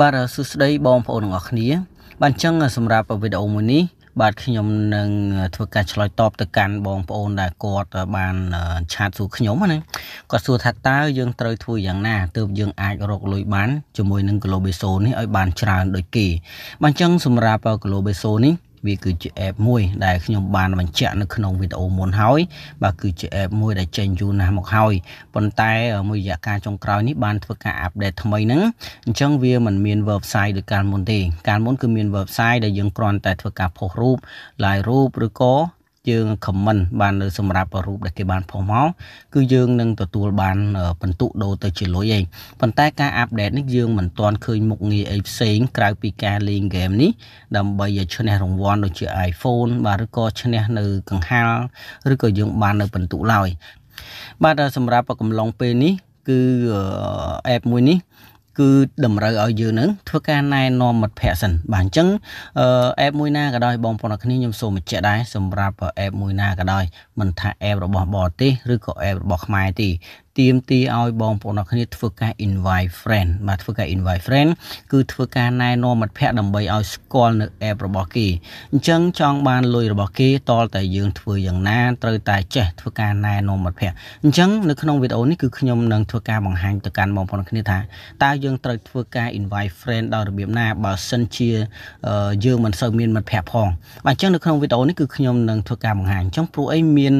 បាទសួស្តីបងប្អូនទាំងអស់គ្នាបាទអញ្ចឹងសម្រាប់វីដេអូមួយនេះបាទខ្ញុំនឹងធ្វើការឆ្លើយតបទៅកាន់បងប្អូនដែលគាត់បានឆាតសួរខ្ញុំណាគាត់សួរថាតើយើងត្រូវធ្វើយ៉ាងណាទើបយើងអាចរកលុយបានជាមួយនឹង Globeso នេះឲ្យបានច្រើនដូចគេបាទអញ្ចឹងសម្រាប់ Globeso នេះវាគឺជា app មួយដែលខ្ញុំបានបញ្ជាក់នៅក្នុងវីដេអូមុនហើយបាទគឺជា app មួយដែលចេញយូរណាស់មកហើយប៉ុន្តែមួយរយៈកាលចុងក្រោយនេះបានធ្វើការ update ថ្មីហ្នឹងអញ្ចឹងវាមិនមាន website ដូចកាលមុនទេកាលមុនគឺមាន website ដែលយើងគ្រាន់តែធ្វើការផុសរូប live រូបឬក៏យើង comment បាននៅសម្រាប់រូបដែលគេបានផុសមកគឺយើងនឹងទទួលបាន បន្ទុកដូរទៅជាលុយឯងប៉ុន្តែការ update នេះយើងមិនទាន់ឃើញមុខងារអីផ្សេង ក្រៅពីការលេង game នេះដើម្បីឲ្យឈ្នះរង្វាន់ដូចជា iPhone បាទឬក៏ឈ្នះនៅកង្ហារឬក៏យើងបាននៅបន្ទុកឡើយបាទសម្រាប់កំឡុងពេលនេះ គឺ app មួយនេះគឺតម្រូវឲ្យយើងនឹងធ្វើការណែនាំមិត្តភ័ក្តិសិនបាទអញ្ចឹងអេបមួយណាក៏ដោយបងប្អូនអរគ្នាខ្ញុំសូមបញ្ជាក់ដែរសម្រាប់អេបមួយណាក៏ដោយមិនថាអេបរបស់បរទេសឬក៏អេបរបស់ខ្មែរទេទាមទារឲ្យបងប្អូនអរគ្នាធ្វើការ invite friend បាទធ្វើការ invite friend គឺធ្វើការណែនាំមិត្តភ័ក្តិដើម្បីឲ្យស្គាល់នៅ app របស់គេអញ្ចឹងចង់បានលុយរបស់គេ តលតែយើងធ្វើយ៉ាងណាត្រូវតែចេះធ្វើការណែនាំមិត្តភ័ក្តិអញ្ចឹងនៅក្នុងវីដេអូនេះគឺខ្ញុំនឹងធ្វើការបង្ហាញទៅកាន់បងប្អូនគ្នាថាតើយើងត្រូវធ្វើការ invite friend ដល់របៀបណាបើសិនជាយើងមិនសូវមានមិត្តភ័ក្តិផងបាទអញ្ចឹងនៅក្នុងវីដេអូនេះគឺខ្ញុំនឹងធ្វើការបង្ហាញអញ្ចឹងព្រោះអីមាន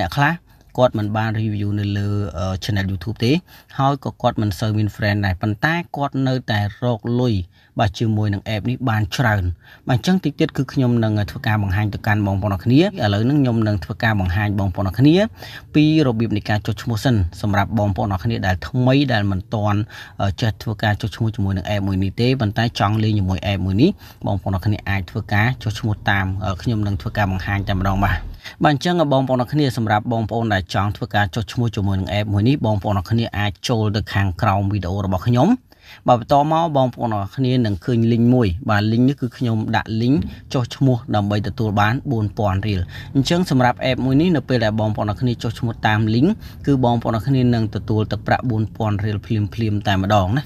អ្នកខ្លះគាត់មិនបាន review នៅលើ channel YouTube ទេហើយក៏គាត់មិនសូវមាន friend ដែរប៉ុន្តែគាត់នៅតែរកលុយបាទជាមួយនឹង app នេះបាន ច្រើនបាទអញ្ចឹងតិចទៀតគឺខ្ញុំនឹងធ្វើការបង្ហាញទៅកាន់បងប្អូនអរគ្នាឥឡូវនេះខ្ញុំនឹងធ្វើការបង្ហាញបងប្អូនអរគ្នាពីរបៀបនៃការចុះឈ្មោះសិនសម្រាប់បងប្អូនអរគ្នាដែលថ្មីដែលមិនទាន់ចេះធ្វើការចុះឈ្មោះជាមួយនឹង app មួយនេះទេប៉ុន្តែចង់លេងជាមួយ app មួយនេះបងប្អូនអរគ្នាអាចធ្វើការចុះឈ្មោះតាមខ្ញុំនឹងធ្វើការបង្ហាញតែម្ដងបាទបាទអញ្ចឹងបងប្អូនអរគ្នាសម្រាប់បងប្អូនដែលចង់ធ្វើការចុះឈ្មោះជាមួយនឹង app មួយនេះបងប្អូនអរគ្នាអាចចូលទៅខាងក្រោមវីដេអូរបស់ខ្ញុំបាទបន្តមកបងប្អូនអរគ្នានឹងឃើញលីងមួយបាទលីងនេះគឺខ្ញុំដាក់លីងចុះឈ្មោះដើម្បីទទួលបាន4000រៀលអញ្ចឹងសម្រាប់ app មួយនេះនៅពេលដែលបងប្អូនអរគ្នាចុះឈ្មោះតាមលីងគឺបងប្អូនអរគ្នានឹងទទួលទឹកប្រាក់4000រៀលភ្លាមភ្លាមតែម្ដងណា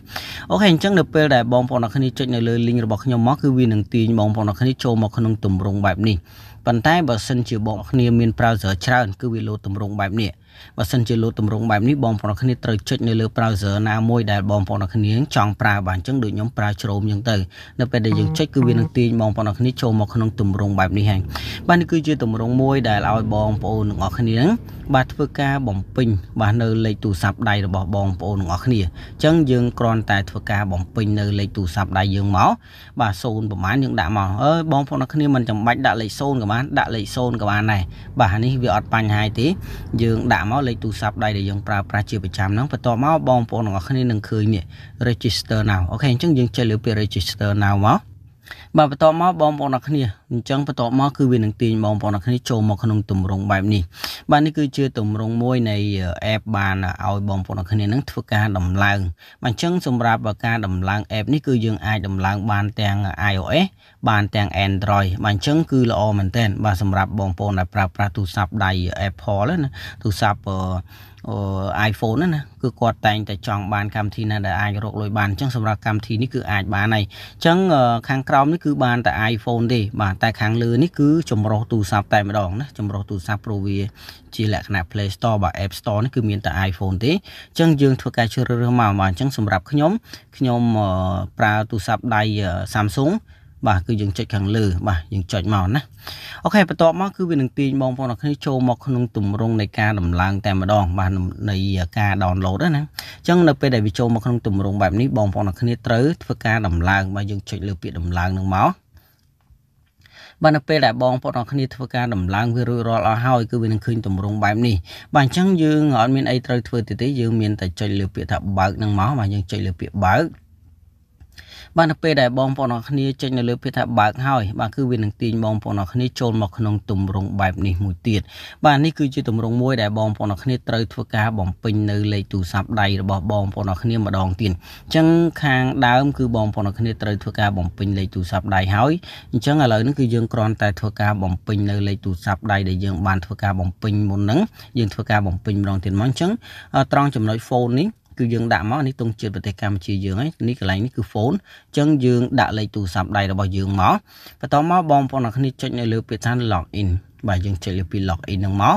អូខេអញ្ចឹងនៅពេលដែលបងប្អូនអរគ្នាចុចនៅលើលីងរបស់ខ្ញុំមកគឺវានឹងទាញបងប្អូនអរគ្នាចូលមកក្នុងទម្រង់បែបនេះប៉ុន្តែបើសិនជាបងគ្នាមាន browser ច្រើនគឺវាលោតម្រងបែបនេះបើសិនជាលោតម្រងបែបនេះបងប្អូនគ្នាត្រូវចុចនៅលើ browser ណាមួយដែលបងប្អូនគ្នាចង់ប្រើបានអញ្ចឹងដូចខ្ញុំប្រើជ្រោមអញ្ចឹងទៅនៅពេលដែលយើងចុចគឺវានឹងទាញបងប្អូនគ្នាចូលមកក្នុងទម្រង់បែបនេះហើយបាទនេះគឺជាទម្រង់មួយដែលឲ្យបងប្អូនទាំងអស់គ្នាបាទធ្វើការបំពេញបាទនៅលេខទូរស័ព្ទដៃរបស់បងប្អូនទាំងអស់គ្នាអញ្ចឹងយើងគ្រាន់តែធ្វើការបំពេញនៅលេខទូរស័ព្ទដៃយើងមកបាទ0ប្រហែលយើងដាក់មកអើយបងប្អូនទាំងអស់គ្នាមិនចាំបាច់ដាក់លេខ0ក៏បានដាក់លេខ0ក៏បានដែរបាទនេះវាអត់បញ្ហាទេយើងដាក់មកលេខទូរស័ព្ទដៃដែលយើងប្រើប្រាស់ជាប្រចាំហ្នឹងបន្ទាប់មកបងប្អូនទាំងអស់គ្នានឹងឃើញនេះ register now អូខេអញ្ចឹងយើងចេះលើពាក្យ register now មកបាទបន្តមកបងប្អូនអរគ្នាអញ្ចឹងបន្តមកគឺវានឹងទាញបងប្អូនអរគ្នាចូលមកក្នុងទម្រង់បែបនេះបាទនេះគឺជាទម្រង់មួយនៃ app បានឲ្យបងប្អូនអរគ្នានឹងធ្វើការដំឡើងបាទអញ្ចឹងសម្រាប់ការដំឡើង app នេះគឺយើងអាចដំឡើងបានទាំង iOS បានទាំង Android បាទអញ្ចឹងគឺល្អមែនទែនបាទសម្រាប់បងប្អូនដែលប្រើប្រាស់ទូរស័ព្ទដៃ Apple ណាទូរស័ព្ទ iPhone ណាគឺគាត់តែងតែចង់បានកម្មវិធីណាដែលអាចរកលុយបានអញ្ចឹងសម្រាប់កម្មវិធីនេះគឺអាចបានហើយអញ្ចឹងខាងក្រោមនេះគឺបានតែ iPhone ទេបាទតែខាងលើនេះគឺចម្រោះទូរស័ព្ទតែម្ដងណាចម្រោះទូរស័ព្ទព្រោះវាជាលក្ខណៈ Play Store បាទ App Store នេះគឺមានតែ iPhone ទេអញ្ចឹងយើងធ្វើការជ្រើសរើសមកបាទអញ្ចឹងសម្រាប់ខ្ញុំខ្ញុំប្រើទូរស័ព្ទដៃ Samsung បាទគឺយើងចុចខាងលើបាទយើងចុចមកណាអូខេបន្ទាប់មកគឺវានឹងទាញបងប្អូនអរគ្នាចូលមកក្នុងទម្រង់នៃការដំឡើង តែម្ដងបាទនៃការ download ណាអញ្ចឹងនៅពេលដែលវាចូលមកក្នុងទម្រង់បែបនេះបងប្អូនអរគ្នាត្រូវធ្វើការដំឡើងបាទយើងចុចលើពាក្យដំឡើងនឹងមកបាទនៅពេលដែលបងប្អូនអរគ្នាធ្វើការដំឡើងវារួចរាល់អស់ហើយគឺវានឹងឃើញទម្រង់បែបនេះបាទអញ្ចឹងយើងអត់មានអីត្រូវធ្វើទៀតទេយើងមានតែចុចលើពាក្យថាបើកនឹងមកបាទយើងចុចលើពាក្យបើកបាទនៅពេលដែលបងប្អូនអរគ្នាចេញនៅលើពាក្យថាបើកហើយបាទគឺវានឹងទាញបងប្អូនអរគ្នាចូលមកក្នុងទម្រង់បែបនេះមួយទៀតបាទនេះគឺជាទម្រង់មួយដែលបងប្អូនអរគ្នាត្រូវធ្វើការបំពេញនៅលេខទូរស័ព្ទដៃរបស់បងប្អូនអរគ្នាម្ដងទៀតអញ្ចឹងខាងដើមគឺបងប្អូនអរគ្នាត្រូវធ្វើការបំពេញលេខទូរស័ព្ទដៃហើយអញ្ចឹងឥឡូវនេះគឺយើងគ្រាន់តែធ្វើការបំពេញនៅលេខទូរស័ព្ទដៃដែលយើងបានធ្វើការបំពេញមុនហ្នឹងយើងធ្វើការបំពេញម្ដងទៀតមកអញ្ចឹងត្រង់ចំណុច phone នេះគឺយើងដាក់មកនេះទង់ជាតិប្រទេសកម្ពុជាយើងហើយនេះកន្លែងនេះគឺ phone អញ្ចឹងយើងដាក់លេខទូរស័ព្ទដៃរបស់យើងមកបន្តមកបងប្អូនអរគ្នាចុចនៅលើពាក្យថា login បាទយើងចុចលើពី login ហ្នឹងមក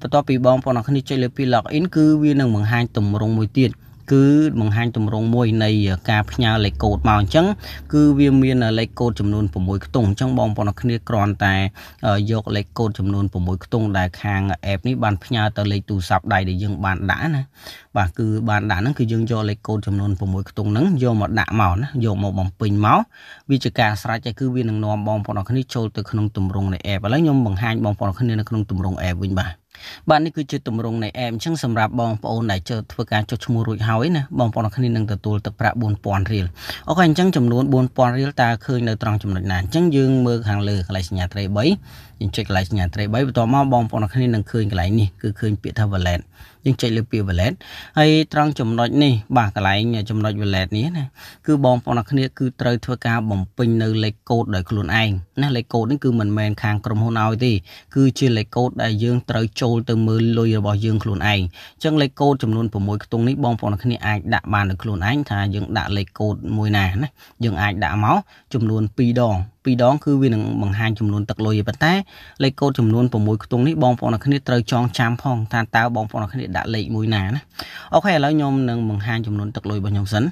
បន្ទាប់ពីបងប្អូនអរគ្នាចុចលើពី login គឺវានឹងបង្ហាញទម្រង់មួយទៀតគឺបង្ហាញទម្រង់មួយនៃ ការផ្ញើលេខកូដមកអញ្ចឹងគឺវាមានលេខកូដចំនួន6ខ្ទង់អញ្ចឹងបងប្អូនគ្នាគ្រាន់តែ យកលេខកូដចំនួន6ខ្ទង់ដែលខាង app នេះបានផ្ញើទៅលេខទូរស័ព្ទដៃដែលយើងបានដាក់ណាបាទគឺបានដាក់ហ្នឹងគឺយើងយកលេខកូដចំនួន6ខ្ទង់ហ្នឹងយកមកដាក់មកណាយកមកបំពេញមកវាជាការស្រាច់គឺវានឹងនាំបងប្អូនគ្នាចូលទៅក្នុងទម្រង់នៃ app ឥឡូវខ្ញុំបង្ហាញបងប្អូនគ្នានៅក្នុងទម្រង់ app វិញបាទបាទនេះគឺជាទម្រង់នៃអែមអញ្ចឹងសម្រាប់បងប្អូនដែលចូលធ្វើការចុះឈ្មោះរួចហើយណាបងប្អូនអរគ្នានឹងទទួលទឹកប្រាក់4000រៀលអូខេអញ្ចឹងចំនួន4000រៀលតើឃើញនៅត្រង់ចំណុចណាអញ្ចឹងយើងមើលខាងលើកន្លែងសញ្ញាត្រី3យើងចុចកន្លែងសញ្ញាត្រី3បន្ទាប់មកបងប្អូនអរគ្នានឹងឃើញកន្លែងនេះគឺឃើញពាក្យថា wallet យើងចុចលើពាក្យ wallet ហើយត្រង់ចំណុចនេះបាទកន្លែងចំណុច wallet នេះណាគឺបងប្អូនអរគ្នាគឺត្រូវធ្វើការបំពេញនៅលេខកូដដោយខ្លួនឯងណាលេខកូដនេះគឺមិនមែនខាងក្រុមហ៊ុនឲ្យទេគឺជាលេខកូដដែលយើងត្រូវចូលទៅមើលលុយរបស់យើងខ្លួនឯងអញ្ចឹងលេខកូដចំនួន6ខ្ទង់នេះបងប្អូនអរគ្នាអាចដាក់បានដោយខ្លួនឯងថាយើងដាក់លេខកូដមួយណាណាយើងអាចដាក់មកចំនួន2ដង2ដងគឺវានឹងបង្ហាញចំនួនទឹកលុយប៉ុន្តែលេខកូដចំនួន6ខ្ទង់នេះបងប្អូនអ្នកគ្នាត្រូវចងចាំផងថាតើបងប្អូនអ្នកគ្នាដាក់លេខមួយណាណាអូខេឥឡូវខ្ញុំនឹងបង្ហាញចំនួនទឹកលុយរបស់ខ្ញុំសិន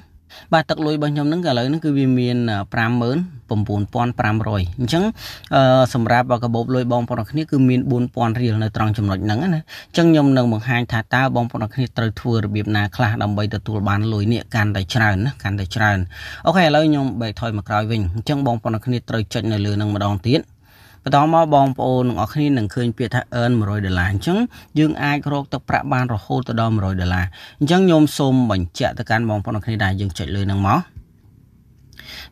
បាទទឹកលុយរបស់ខ្ញុំហ្នឹងឥឡូវហ្នឹងគឺវាមាន59500អញ្ចឹងសម្រាប់កាបូបលុយបងប្អូនគ្នាគឺមាន4000រៀលនៅត្រង់ចំណុចហ្នឹងណាអញ្ចឹងខ្ញុំនឹងបង្ហាញថាតើបងប្អូនគ្នាត្រូវធ្វើរបៀបណាខ្លះដើម្បីទទួលបានលុយនេះកាន់តែច្រើនណាកាន់តែច្រើនអូខេឥឡូវខ្ញុំបែកថយមកក្រោយវិញអញ្ចឹងបងប្អូនគ្នាត្រូវចុចនៅលើនឹងម្ដងទៀតបន្តមកបងប្អូនទាំងអស់គ្នានឹងឃើញពាក្យថា earn 100ដុល្លារអញ្ចឹងយើងអាចរកទឹកប្រាក់បានរហូតទៅដល់100ដុល្លារអញ្ចឹងខ្ញុំសូមបញ្ជាក់ទៅកាន់បងប្អូនទាំងអស់គ្នាដែរយើងចុចលើនឹងមក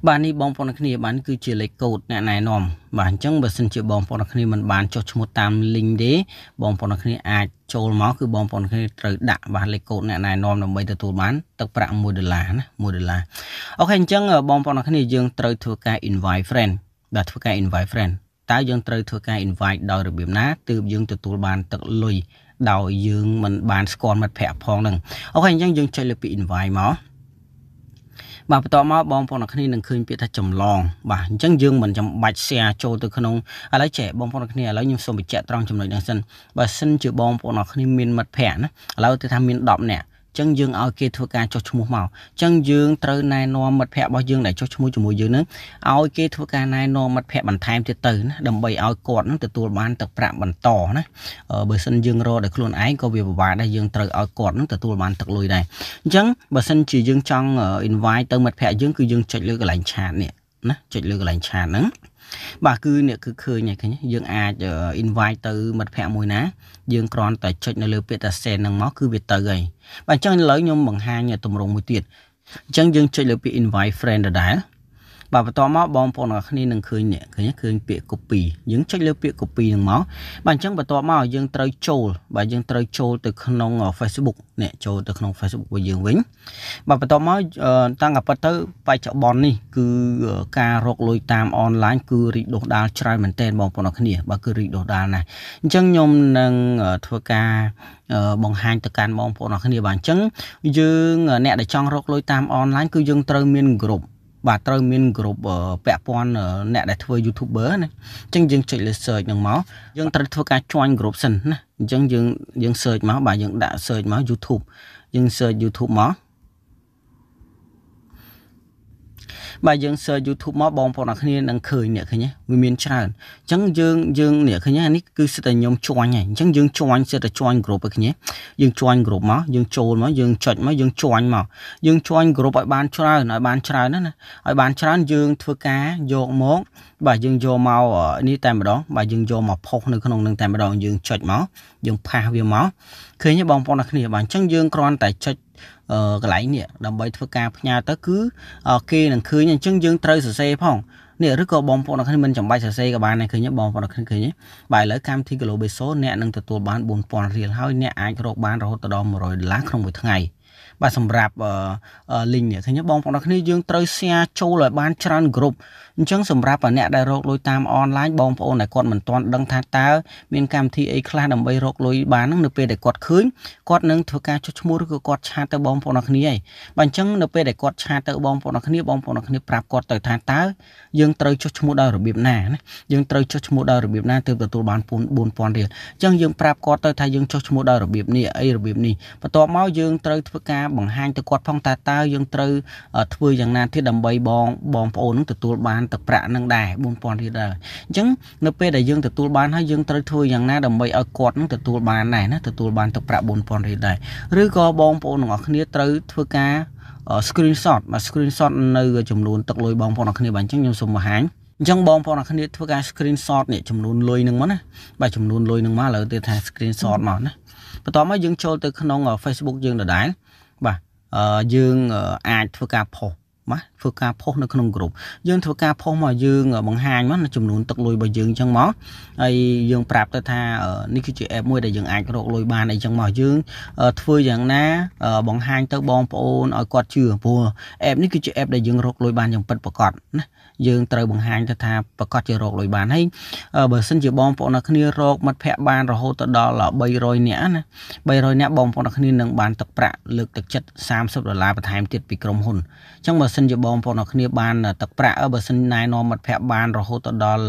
បាទនេះបងប្អូនគ្នាបានគឺជាលេខកូដអ្នកណែនាំបាទអញ្ចឹងបើសិនជាបងប្អូនគ្នាមិនបានចុះឈ្មោះតាម link ទេបងប្អូនគ្នាអាចចូលមកគឺបងប្អូនគ្នាត្រូវដាក់បាទលេខកូដអ្នកណែនាំដើម្បីទទួលបានទឹកប្រាក់1ដុល្លារណា1ដុល្លារអូខេអញ្ចឹងបងប្អូនគ្នាយើងត្រូវធ្វើការ invite friend បាទធ្វើការ invite friend តើយើងត្រូវធ្វើការ invite ដោយរបៀបណាទើបយើងទទួលបានទឹកលុយដោយយើងមិនបាន ស្គាល់មិត្តភ័ក្តិផងហ្នឹងអូខេអញ្ចឹងយើងចុចលើពី invite មកបាទបន្តមកបងប្អូនអ្នកគ្នានឹងឃើញពាក្យថាចម្លងបាទអញ្ចឹងយើងមិនចាំបាច់ share ចូលទៅក្នុងឥឡូវចេះបងប្អូនអ្នកគ្នាឥឡូវខ្ញុំសូមបញ្ជាក់ត្រង់ចំណុចនេះសិនបើសិនជាបងប្អូនអ្នកគ្នាមានមិត្តភ័ក្តិណាឥឡូវទៅថាមាន10នាក់ចឹងយើងឲ្យគេធ្វើការចុះឈ្មោះមកចឹងយើងត្រូវណែនាំមិត្តភ័ក្តិរបស់យើងដែលចុះឈ្មោះជាមួយយើងនឹងឲ្យគេធ្វើការណែនាំមិត្តភ័ក្តិបន្ថែមទៀតទៅណាដើម្បីឲ្យគាត់នឹងទទួលបានទឹកប្រាក់បន្តណាបើសិនយើងរកដោយខ្លួនឯងក៏វាពិបាកដែរយើងត្រូវឲ្យគាត់នឹងទទួលបានទឹកលុយដែរអញ្ចឹងបើសិនជាយើង ចង់ invite ទៅមិត្តភ័ក្តិយើងគឺយើងចុចលើកន្លែងឆាតនេះណាចុចលើកន្លែងឆាតហ្នឹងបាទគឺអ្នកគឺឃើញឃើញយើងអាច invite ទៅមិត្តភ័ក្ដិមួយណាយើងគ្រាន់តែចុចនៅលើពាក្យថា send ហ្នឹងមកគឺវាទៅហើយបាទអញ្ចឹងឥឡូវខ្ញុំបង្ហាញទម្រង់មួយទៀតអញ្ចឹងយើងចុចលើពាក្យ invite friend ដដែលបាទបន្តមកបងប្អូនទាំងគ្នានឹងឃើញនេះឃើញឃើញពាក្យ copy យើងចុចលើពាក្យ copy នឹងមកបាទអញ្ចឹងបន្តមកយើងត្រូវចូលបាទយើងត្រូវចូលទៅក្នុង Facebook នេះចូលទៅក្នុង Facebook របស់យើងវិញបាទបន្តមកតាំងតែពិតទៅបច្ចុប្បន្ននេះគឺការរកលុយតាមអនឡាញគឺរីកដុះដាលច្រើនមែនទែនបងប្អូនទាំងគ្នាបាទគឺរីកដុះដាលណាស់អញ្ចឹងខ្ញុំនឹងធ្វើការបង្ហាញទៅកាន់បងប្អូនទាំងគ្នាបាទអញ្ចឹងយើងអ្នកដែលចង់រកលុយតាមអនឡាញគឺយើងត្រូវមានក្រុមបាទត្រូវមានក្រុមពាក់ព័ន្ធអ្នកដែលធ្វើ YouTuber ណាអញ្ចឹងយើងចុចលើ search នឹងមកយើងត្រូវធ្វើការ join group សិនណាអញ្ចឹងយើងយើង search មកបាទយើងដាក់ search មក YouTube យើង search YouTube មកបាទយើង search YouTube មកបងប្អូនអរគ្នានឹងឃើញអ្នកឃើញវាមានច្រើនអញ្ចឹងយើងយើងអ្នកឃើញនេះគឺសិតតែខ្ញុំជួញហើយអញ្ចឹងយើងជួញសិតតែជួញ group ឲ្យគ្នាយើងជួញ group មកយើងចូលមកយើងចុចមកយើងជួញមកយើងជួញ group ឲ្យបានច្រើនឲ្យបានច្រើនណាឲ្យបានច្រើនយើងធ្វើការយកមកបាទយើងយកមកនេះតែម្ដងបាទយើងយកមកផុសនៅក្នុងនឹងតែម្ដងយើងចុចមកយើងផាសវាមកឃើញទេបងប្អូនអរគ្នាបាទអញ្ចឹងយើងគ្រាន់តែចុចកន្លែងនេះដើម្បីធ្វើការផ្ញើទៅគឺគេនឹងឃើញអញ្ចឹងយើងត្រូវសរសេរផងនេះឬក៏បងប្អូនអរគុណមិនចាំបាច់សរសេរក៏បានដែរឃើញបងប្អូនអរគុណឃើញបាទឥឡូវកម្មវិធី Global Beso អ្នកនឹងទទួលបាន4000រៀលហើយអ្នកអាចរកបានរហូតដល់100ដុល្លារក្នុងមួយថ្ងៃបាទសម្រាប់ link នេះឃើញបងប្អូនទាំងគ្នាយើងត្រូវ share ចូលឲ្យបាន ច្រើនក្រុមអញ្ចឹងសម្រាប់អ្នកដែលរកលុយតាម online បងប្អូនដែលគាត់មិនទាន់ដឹងថាតើមានកម្មវិធីអីខ្លះដើម្បីរកលុយបានហ្នឹងនៅពេលដែលគាត់ឃើញគាត់នឹងធ្វើការចុះឈ្មោះឬក៏គាត់ឆាតទៅបងប្អូនទាំងគ្នាហើយបាទអញ្ចឹងនៅពេលដែលគាត់ឆាតទៅបងប្អូនទាំងគ្នាបងប្អូនទាំងគ្នាប្រាប់គាត់ទៅថាតើយើងត្រូវចុះឈ្មោះដោយរបៀបណាណាយើងត្រូវចុះឈ្មោះដោយរបៀបណាទើបទទួលបាន4000រៀលអញ្ចឹងយើងប្រាប់គាត់ទៅថាយើងចុះឈ្មោះដោយរបៀបនេះអីរបៀបនេះបន្ទាប់មកយើងត្រូវធ្វើការបង្ហាញទៅគាត់ផងតើតើយើងត្រូវធ្វើយ៉ាងណាទៀតដើម្បីបងបងប្អូននឹងទទួលបានទឹកប្រាក់នឹងដែរ4000រៀលដែរអញ្ចឹងនៅពេលដែលយើងទទួលបានហើយយើងត្រូវធ្វើយ៉ាងណាដើម្បីឲ្យគាត់នឹងទទួលបានដែរណាទទួលបានទឹកប្រាក់4000រៀលដែរឬក៏បងប្អូនទាំងអស់គ្នាត្រូវធ្វើការ screenshot បាទ screenshot នៅចំនួនទឹកលុយបងប្អូនទាំងអស់គ្នាបាទអញ្ចឹងខ្ញុំសូមបង្ហាញអញ្ចឹងបងប្អូនអ្នកគ្នាធ្វើការ screenshot នេះចំនួនលុយនឹងមកណាបាទចំនួនលុយនឹងមកឥឡូវទៀតថា screenshot មកណាបន្ទាប់មកយើងចូលទៅក្នុង Facebook យើងដដែលយើងអាចធ្វើការផុសបាទធ្វើការផុសនៅក្នុងក្រុមយើង ធ្វើការផុសមកយើងបង្ហាញមកចំនួនទឹកលុយរបស់យើងអញ្ចឹងមកហើយយើងប្រាប់ទៅថានេះគឺជា app មួយដែលយើងអាចរកលុយបានអីចឹងមកយើងធ្វើយ៉ាងណាបង្ហាញទៅបងប្អូនឲ្យគាត់ជឿព្រោះ app នេះគឺជា app ដែលយើងរកលុយបានយ៉ាងពិតប្រាកដណាយើងត្រូវបង្ហាញទៅថាប្រកាសជារកលុយបានហើយបើសិនជាបងប្អូនអ្នកគ្នារកមិត្តភ័ក្តិបានរហូតទៅដល់300នាក់ណា300នាក់បងប្អូនអ្នកគ្នានឹងបានទឹកប្រាក់លើកទឹកចិត្ត30ដុល្លារបន្ថែមទៀតពីក្រុមហ៊ុនអញ្ចឹងបើសិនជាបងប្អូនអរគ្នាបានទឹកប្រាក់បើសិនណែនាំមិត្តភ័ក្តិបានរហូតទៅដល់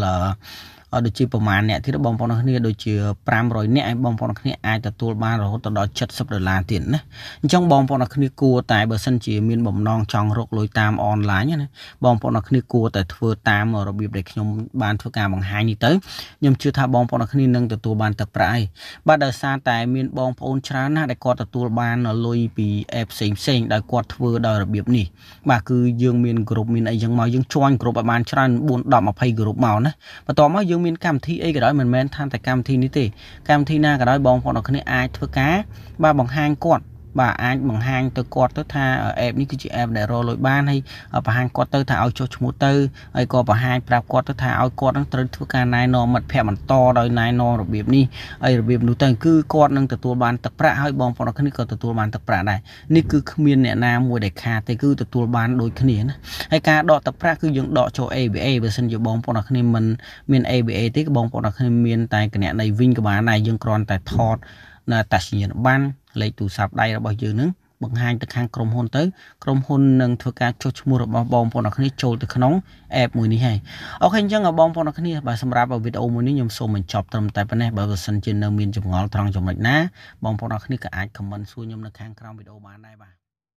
ដូចជាប្រមាណអ្នកទៀតបងប្អូនគ្នាដូចជា500អ្នកហើយបងប្អូនគ្នាអាចទទួលបានរហូតដល់70ដុល្លារទៀតណាអញ្ចឹងបងប្អូនគ្នាគួរតែបើសិនជាមានបំណងចង់រកលុយតាមអនឡាញណាបងប្អូនគ្នាគួរតែធ្វើតាមរបៀបដែលខ្ញុំបានធ្វើការបង្ហាញនេះទៅខ្ញុំជឿថាបងប្អូនគ្នានឹងទទួលបានទឹកប្រាក់ហើយបាទដោយសារតែមានបងប្អូនច្រើនណាស់ដែលគាត់ទទួលបានលុយពី app ផ្សេងផ្សេងដែលគាត់ធ្វើដោយរបៀបនេះបាទគឺយើងមានក្រុមមានអីចឹងមកយើងជួញក្រុមឲ្យបានច្រើន4 10 20ក្រុមមកណាបន្ទាប់មកយើងយើងមានកម្មវិធីអីក៏ដោយមិនមែនថាតែកម្មវិធីនេះទេកម្មវិធីណាក៏ដោយបងប្អូនអរគ្នាអាចធ្វើការបាទបង្ហាញគាត់បាទអាចបង្ហាញទៅគាត់ទៅថាអេបនេះគឺជាអេបដែលរលួយបានហើយបង្ហាញគាត់ទៅថាឲ្យចុះឈ្មោះទៅហើយក៏បង្ហាញប្រាប់គាត់ទៅថាឲ្យគាត់នឹងត្រូវធ្វើការណែនាំមិត្តភ័ក្តិបន្តដោយណែនាំរបៀបនេះហើយរបៀបនោះទៅគឺគាត់នឹងទទួលបានទឹកប្រាក់ហើយបងប្អូនគ្នាក៏ទទួលបានទឹកប្រាក់ដែរនេះគឺគ្មានអ្នកណាមួយដែលខាតទេគឺទទួលបានដូចគ្នាណាហើយការដកទឹកប្រាក់គឺយើងដកចូល ABA បើសិនជាបងប្អូនគ្នាមិនមាន ABA ទេគឺបងប្អូនគ្នាមាន តែគណនីវិញក៏បានដែរយើងគ្រាន់តែថតណាតាសញ្ញាប័ណ្ណលេខទូរស័ព្ទដៃរបស់យើងនឹងបង្ហាញទៅខាងក្រុមហ៊ុនទៅក្រុមហ៊ុននឹងធ្វើការចុះឈ្មោះរបស់បងប្អូនអរគ្នាចូលទៅក្នុង app មួយនេះហើយអូខេអញ្ចឹងបងប្អូនអរគ្នាបាទសម្រាប់វីដេអូមួយនេះខ្ញុំសូមបញ្ចប់ត្រឹមតែប៉ុណ្ណេះបើបើសិនជានៅមានចម្ងល់ត្រង់ចំណុចណាបងប្អូនអរគ្នាក៏អាច comment សួរខ្ញុំនៅខាងក្រោមវីដេអូបានដែរបាទ